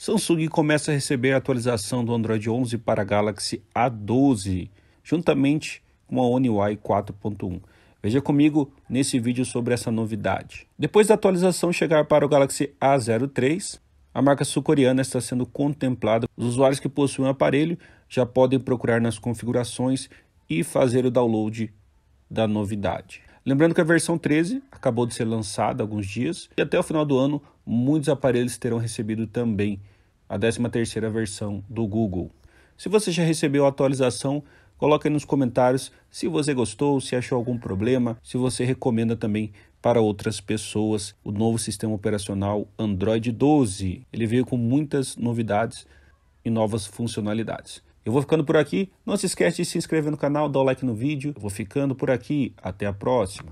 Samsung começa a receber a atualização do Android 11 para Galaxy A12, juntamente com a One UI 4.1. Veja comigo nesse vídeo sobre essa novidade. Depois da atualização chegar para o Galaxy A03, a marca sul-coreana está sendo contemplada. Os usuários que possuem o aparelho já podem procurar nas configurações e fazer o download da novidade. Lembrando que a versão 13 acabou de ser lançada há alguns dias e até o final do ano muitos aparelhos terão recebido também a 13ª versão do Google. Se você já recebeu a atualização, coloque aí nos comentários se você gostou, se achou algum problema, se você recomenda também para outras pessoas o novo sistema operacional Android 12. Ele veio com muitas novidades e novas funcionalidades. Eu vou ficando por aqui. Não se esquece de se inscrever no canal, dar o like no vídeo. Eu vou ficando por aqui. Até a próxima.